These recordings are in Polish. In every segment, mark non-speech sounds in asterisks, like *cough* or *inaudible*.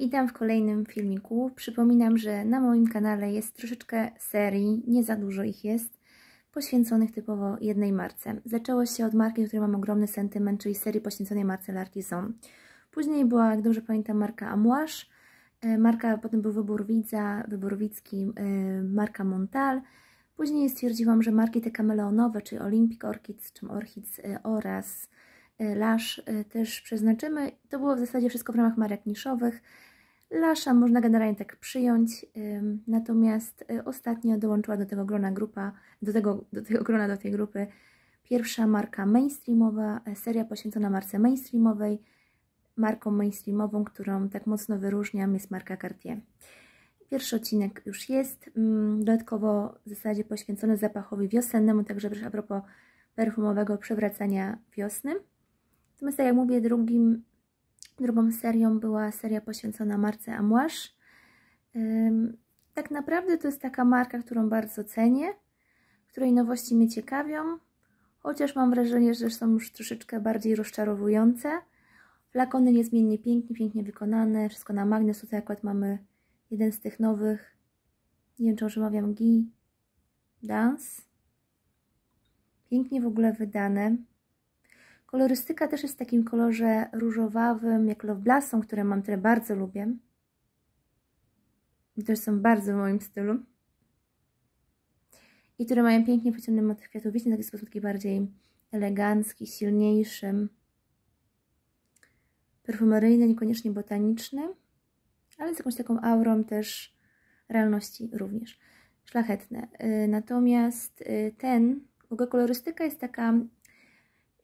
Witam w kolejnym filmiku. Przypominam, że na moim kanale jest troszeczkę serii, nie za dużo ich jest, poświęconych typowo jednej marce. Zaczęło się od marki, do której mam ogromny sentyment, czyli serii poświęconej marce L'Artisan. Później była, jak dobrze pamiętam, marka Amouage, marka, potem był wybór Widza, wybór Widzki, e, marka Montal. Później stwierdziłam, że marki te kameleonowe, czyli Olympic Orchids, czym Orchids e, oraz e, Lash też przeznaczymy. To było w zasadzie wszystko w ramach marek niszowych. Lasza można generalnie tak przyjąć, natomiast y, ostatnio dołączyła do tego grona grupa, do tego, do tego grona, do tej grupy pierwsza marka mainstreamowa, e, seria poświęcona marce mainstreamowej. Marką mainstreamową, którą tak mocno wyróżniam jest marka Cartier. Pierwszy odcinek już jest, dodatkowo w zasadzie poświęcony zapachowi wiosennemu, także a propos perfumowego przewracania wiosny. Natomiast tak jak mówię, drugim Drugą serią była seria poświęcona marce Amouage. Tak naprawdę to jest taka marka, którą bardzo cenię, której nowości mnie ciekawią, chociaż mam wrażenie, że są już troszeczkę bardziej rozczarowujące. Flakony niezmiennie pięknie, pięknie wykonane, wszystko na magnes. Tutaj akurat mamy jeden z tych nowych, nie wiem czy Gi Dance. Pięknie w ogóle wydane. Kolorystyka też jest w takim kolorze różowawym, jak Love Blossom, które mam, które bardzo lubię. też są bardzo w moim stylu. I które mają pięknie pociągnięty motyw kwiatowiczny, taki sposób taki bardziej elegancki, silniejszy. Perfumeryjny, niekoniecznie botaniczny, ale z jakąś taką aurą też realności również. Szlachetne. Y, natomiast y, ten, jego kolorystyka jest taka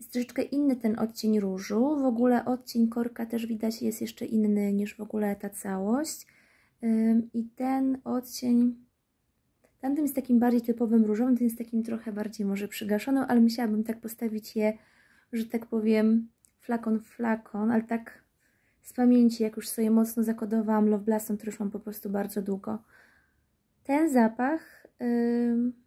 jest troszeczkę inny ten odcień różu. W ogóle odcień korka też widać jest jeszcze inny niż w ogóle ta całość. I ten odcień, tamten jest takim bardziej typowym różowym, ten jest takim trochę bardziej może przygaszonym, ale musiałabym tak postawić je, że tak powiem, flakon flakon, ale tak z pamięci, jak już sobie mocno zakodowałam Love Blossom, to już mam po prostu bardzo długo. Ten zapach... Yy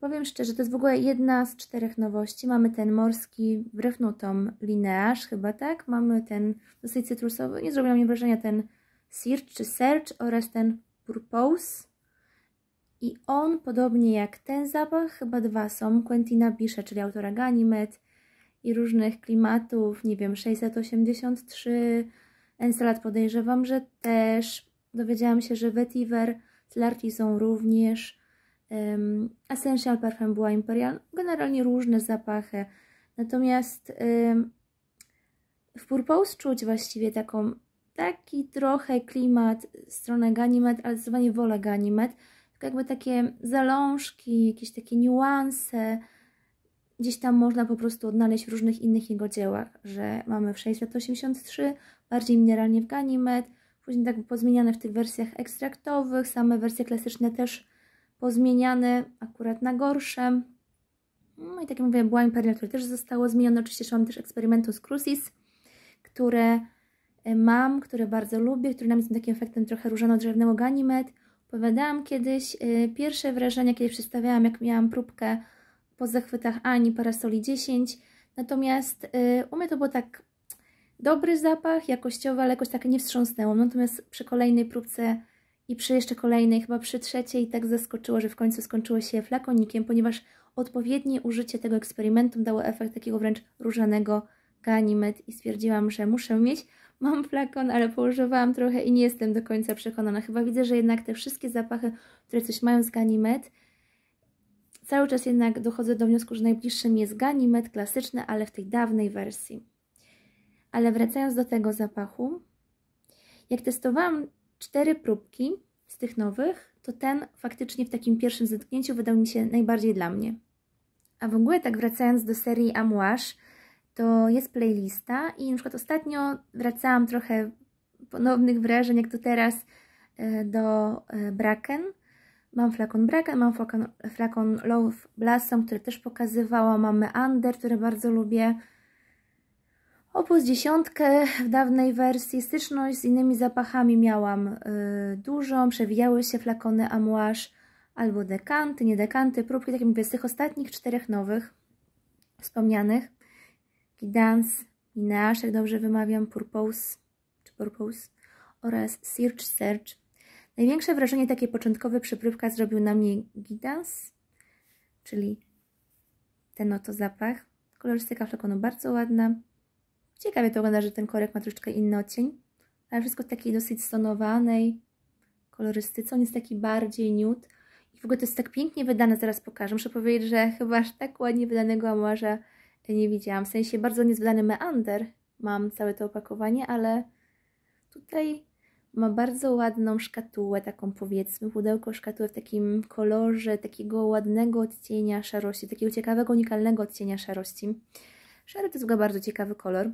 Powiem szczerze, to jest w ogóle jedna z czterech nowości. Mamy ten morski, wbrew nutom, linearz chyba, tak? Mamy ten dosyć cytrusowy, nie zrobiłam mi wrażenia, ten search czy search oraz ten purpose. I on, podobnie jak ten zapach, chyba dwa są Quentina Bisha, czyli autora Ganymed i różnych klimatów, nie wiem, 683, Encelad podejrzewam, że też dowiedziałam się, że Vetiver, Tlarki są również Essential Parfum była Imperial, generalnie różne zapachy, natomiast w Purpose czuć właściwie taką, taki trochę klimat, stronę Ganimet, ale zdecydowanie wolę Ganimet. jakby takie zalążki, jakieś takie niuanse, gdzieś tam można po prostu odnaleźć w różnych innych jego dziełach, że mamy w 683, bardziej mineralnie w Ganimet, później tak pozmieniane w tych wersjach ekstraktowych, same wersje klasyczne też pozmieniane akurat na gorsze. No i tak jak mówię, była Imperial, które też zostało zmienione. Oczywiście mam też eksperymentu z Crucis, które e, mam, które bardzo lubię, które mnie są takim efektem trochę różano-drzewnego Ganimet. Opowiadałam kiedyś e, pierwsze wrażenia, kiedy przedstawiałam, jak miałam próbkę po zachwytach Ani Parasoli 10. Natomiast e, u mnie to było tak dobry zapach, jakościowy, ale jakoś tak nie wstrząsnęło. Natomiast przy kolejnej próbce i przy jeszcze kolejnej, chyba przy trzeciej, tak zaskoczyło, że w końcu skończyło się flakonikiem, ponieważ odpowiednie użycie tego eksperymentu dało efekt takiego wręcz różanego ganimet i stwierdziłam, że muszę mieć. Mam flakon, ale położyłam trochę i nie jestem do końca przekonana. Chyba widzę, że jednak te wszystkie zapachy, które coś mają z ganimet, cały czas jednak dochodzę do wniosku, że najbliższym jest ganimet klasyczny, ale w tej dawnej wersji. Ale wracając do tego zapachu, jak testowałam cztery próbki z tych nowych, to ten faktycznie w takim pierwszym zetknięciu wydał mi się najbardziej dla mnie. A w ogóle tak wracając do serii Amouage, to jest playlista i na przykład ostatnio wracałam trochę ponownych wrażeń, jak to teraz, e, do e, Braken. Mam flakon Braken, mam flakon, flakon Love Blossom, który też pokazywałam, mam Under, który bardzo lubię. Opus dziesiątkę w dawnej wersji, styczność z innymi zapachami miałam yy, dużą, przewijały się flakony Amouage albo dekanty, nie dekanty, próbki, tak jak mówię, z tych ostatnich czterech nowych, wspomnianych, Gidans, Minage, jak dobrze wymawiam, Purpose, czy Purpose, oraz Search Search. Największe wrażenie, takie początkowe przyprywka zrobił na mnie Gidans, czyli ten oto zapach. Kolorystyka flakonu bardzo ładna, Ciekawie to wygląda, że ten korek ma troszeczkę inny odcień, ale wszystko w takiej dosyć stonowanej kolorystyce. On jest taki bardziej nude. I w ogóle to jest tak pięknie wydane, zaraz pokażę. Muszę powiedzieć, że chyba aż tak ładnie wydanego amorza nie widziałam. W sensie bardzo wydany meander mam całe to opakowanie, ale tutaj ma bardzo ładną szkatułę, taką powiedzmy, pudełko szkatułę w takim kolorze takiego ładnego odcienia szarości, takiego ciekawego, unikalnego odcienia szarości. Szary to jest w bardzo ciekawy kolor.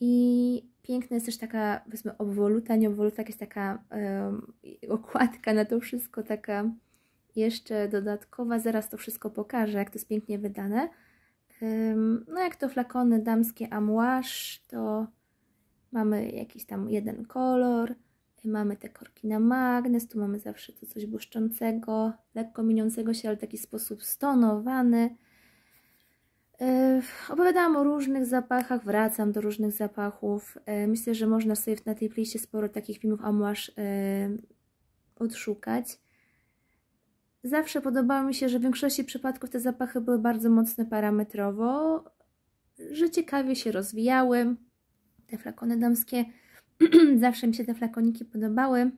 I piękna jest też taka, powiedzmy, obwoluta, nie obwoluta, jest taka um, okładka na to wszystko, taka jeszcze dodatkowa. Zaraz to wszystko pokażę, jak to jest pięknie wydane. Um, no, jak to flakony damskie amouage, to mamy jakiś tam jeden kolor. Mamy te korki na magnes, tu mamy zawsze to coś błyszczącego, lekko miniącego się, ale w taki sposób stonowany. Opowiadałam o różnych zapachach, wracam do różnych zapachów. E, myślę, że można sobie na tej liście sporo takich filmów amuaż e, odszukać. Zawsze podobało mi się, że w większości przypadków te zapachy były bardzo mocne parametrowo, że ciekawie się rozwijały. Te flakony damskie, *clears throat* zawsze mi się te flakoniki podobały.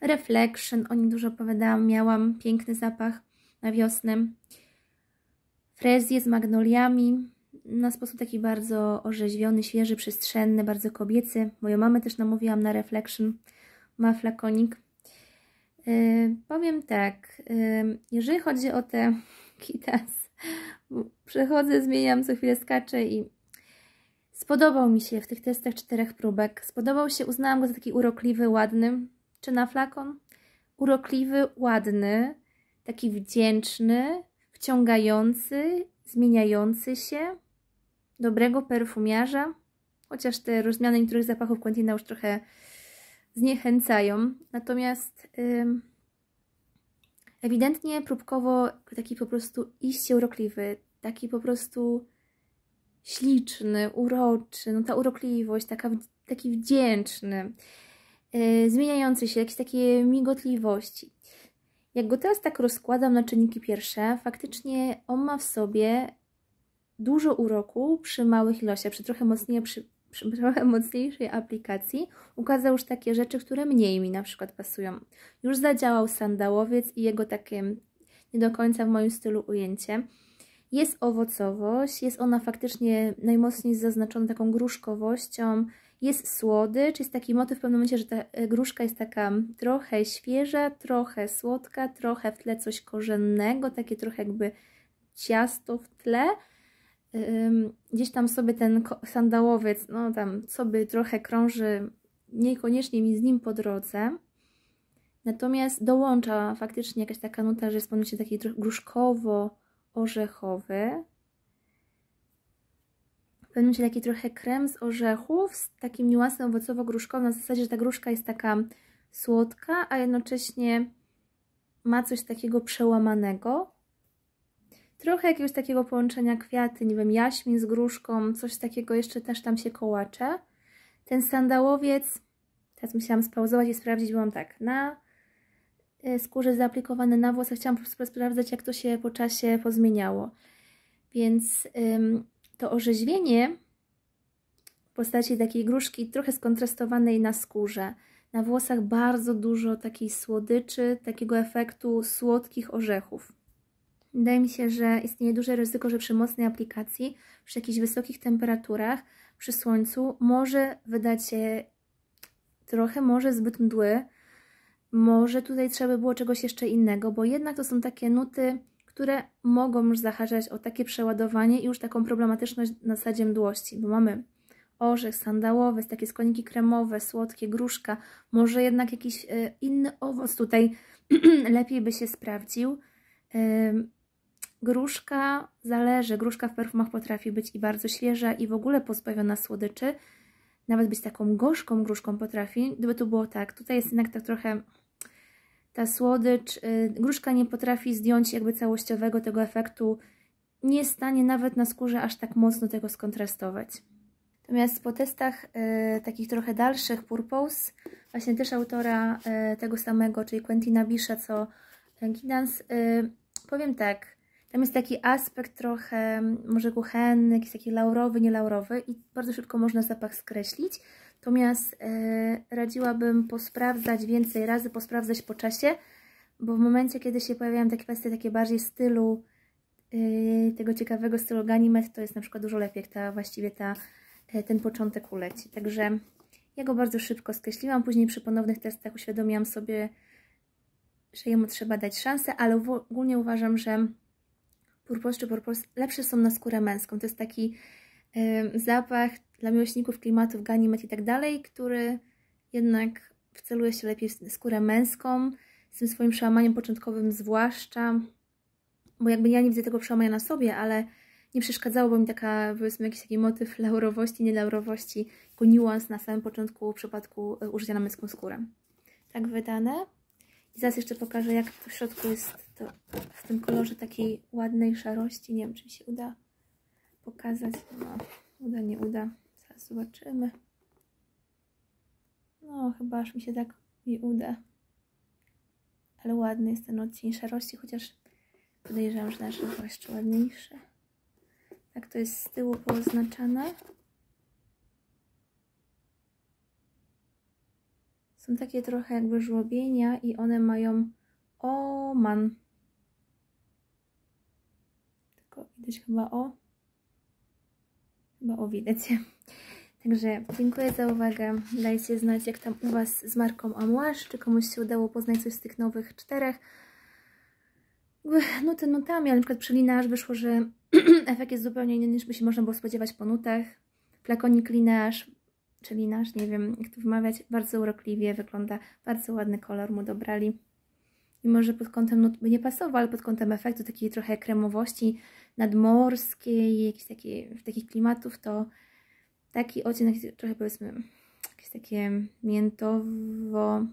Reflection, o nim dużo opowiadałam, miałam piękny zapach na wiosnę frezje z magnoliami na sposób taki bardzo orzeźwiony, świeży, przestrzenny, bardzo kobiecy. Moją mamę też namówiłam na Reflection, ma flakonik. Yy, powiem tak, yy, jeżeli chodzi o te *laughs* kitas, przechodzę, zmieniam, co chwilę skaczę i spodobał mi się w tych testach czterech próbek. Spodobał się, uznałam go za taki urokliwy, ładny, czy na flakon? Urokliwy, ładny, taki wdzięczny, wciągający, zmieniający się, dobrego perfumiarza, chociaż te rozmiany niektórych zapachów Quentina już trochę zniechęcają. Natomiast ewidentnie próbkowo taki po prostu iście urokliwy, taki po prostu śliczny, uroczy, no ta urokliwość, taka, taki wdzięczny, y, zmieniający się, jakieś takie migotliwości. Jak go teraz tak rozkładam na czynniki pierwsze, faktycznie on ma w sobie dużo uroku przy małych ilościach, przy trochę, mocniej, przy, przy *laughs* trochę mocniejszej aplikacji. Ukazał już takie rzeczy, które mniej mi na przykład pasują. Już zadziałał sandałowiec i jego takie nie do końca w moim stylu ujęcie. Jest owocowość, jest ona faktycznie najmocniej zaznaczona taką gruszkowością, jest słodycz, jest taki motyw w pewnym momencie, że ta gruszka jest taka trochę świeża, trochę słodka, trochę w tle coś korzennego, takie trochę jakby ciasto w tle. Gdzieś tam sobie ten sandałowiec, no tam sobie trochę krąży, niekoniecznie mi z nim po drodze. Natomiast dołącza faktycznie jakaś taka nuta, że jest momencie taki gruszkowo-orzechowy, Będą się taki trochę krem z orzechów, z takim niuansem owocowo-gruszkowym, na zasadzie, że ta gruszka jest taka słodka, a jednocześnie ma coś takiego przełamanego. Trochę jakiegoś takiego połączenia kwiaty, nie wiem, jaśmin z gruszką, coś takiego jeszcze też tam się kołacze. Ten sandałowiec, teraz musiałam spauzować i sprawdzić, byłam tak, na y, skórze zaaplikowane na włosach. Chciałam po prostu sprawdzać, jak to się po czasie pozmieniało. Więc ym, to orzeźwienie w postaci takiej gruszki trochę skontrastowanej na skórze. Na włosach bardzo dużo takiej słodyczy, takiego efektu słodkich orzechów. Wydaje mi się, że istnieje duże ryzyko, że przy mocnej aplikacji, przy jakichś wysokich temperaturach, przy słońcu może wydać się trochę może zbyt mdły. Może tutaj trzeba było czegoś jeszcze innego, bo jednak to są takie nuty które mogą już zahaczać o takie przeładowanie i już taką problematyczność na zasadzie mdłości, bo mamy orzech, sandałowy, takie składniki kremowe, słodkie, gruszka, może jednak jakiś e, inny owoc tutaj *clears throat* lepiej by się sprawdził. E, gruszka zależy, gruszka w perfumach potrafi być i bardzo świeża i w ogóle pozbawiona słodyczy, nawet być taką gorzką gruszką potrafi, gdyby to było tak, tutaj jest jednak tak trochę ta słodycz, y, gruszka nie potrafi zdjąć jakby całościowego tego efektu, nie jest w stanie nawet na skórze aż tak mocno tego skontrastować. Natomiast po testach y, takich trochę dalszych Purpose, właśnie też autora y, tego samego, czyli Quentina Bisha, co Gidans, y, powiem tak, tam jest taki aspekt trochę może kuchenny, jakiś taki laurowy, nielaurowy i bardzo szybko można zapach skreślić. Natomiast e, radziłabym posprawdzać więcej razy, posprawdzać po czasie, bo w momencie, kiedy się pojawiają te kwestie takie bardziej stylu, e, tego ciekawego stylu Ganymed, to jest na przykład dużo lepiej, jak ta, właściwie ta, e, ten początek uleci. Także ja go bardzo szybko skreśliłam, później przy ponownych testach uświadomiłam sobie, że jemu trzeba dać szansę, ale ogólnie uważam, że purpos czy purpurs lepsze są na skórę męską. To jest taki zapach dla miłośników klimatów Ganimet i tak dalej, który jednak wceluje się lepiej w skórę męską, z tym swoim przełamaniem początkowym zwłaszcza, bo jakby ja nie widzę tego przełamania na sobie, ale nie przeszkadzałoby mi taka, powiedzmy, jakiś taki motyw *laughs* laurowości, nielaurowości, jako niuans na samym początku w przypadku e, użycia na męską skórę. Tak wydane. I zaraz jeszcze pokażę, jak w środku jest to w tym kolorze takiej ładnej szarości. Nie wiem, czy mi się uda pokazać. No, uda, nie uda zobaczymy. No, chyba aż mi się tak nie uda. Ale ładny jest ten odcień szarości, chociaż podejrzewam, że nasz jest jeszcze ładniejszy. Tak to jest z tyłu pooznaczane. Są takie trochę jakby żłobienia i one mają o man. Tylko widać chyba o. Chyba o widać. Także dziękuję za uwagę. Dajcie znać, jak tam u Was z marką Amouage, czy komuś się udało poznać coś z tych nowych czterech. No nutami, ale na przykład przy linaż wyszło, że *clears throat* efekt jest zupełnie inny niż by się można było spodziewać po nutach. Flakonik linaż, czy linaż, nie wiem jak to wymawiać, bardzo urokliwie wygląda, bardzo ładny kolor mu dobrali. I może pod kątem nut by nie pasował, ale pod kątem efektu takiej trochę kremowości nadmorskiej, jakichś takich, takich klimatów to taki odcień trochę powiedzmy jakieś takie miętowo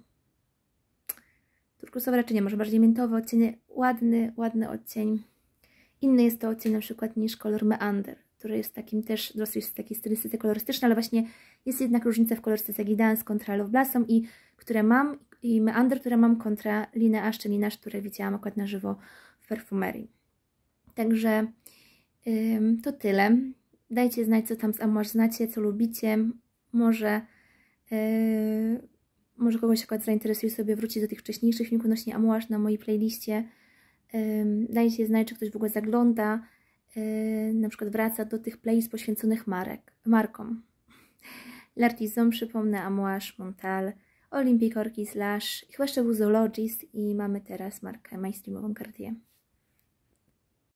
turkusowe raczej nie, może bardziej miętowe odcień, ładny, ładny odcień. Inny jest to odcień na przykład niż kolor meander, który jest takim też, dosyć z takiej stylistyce kolorystycznej, ale właśnie jest jednak różnica w kolorystyce Gidans kontra Love Blossom i które mam, i meander, które mam kontra Linę czy które widziałam akurat na żywo w perfumerii. Także to tyle. Dajcie znać, co tam z Amor znacie, co lubicie. Może, yy, może kogoś akurat zainteresuje sobie wrócić do tych wcześniejszych filmów odnośnie Amor na mojej playliście. Yy, e, dajcie znać, czy ktoś w ogóle zagląda, yy, na przykład wraca do tych playlist poświęconych marek, markom. L'Artison, przypomnę, Amouage, Montal, Olympic Orchis, Lash, chyba jeszcze był Zoologist i mamy teraz markę mainstreamową Cartier.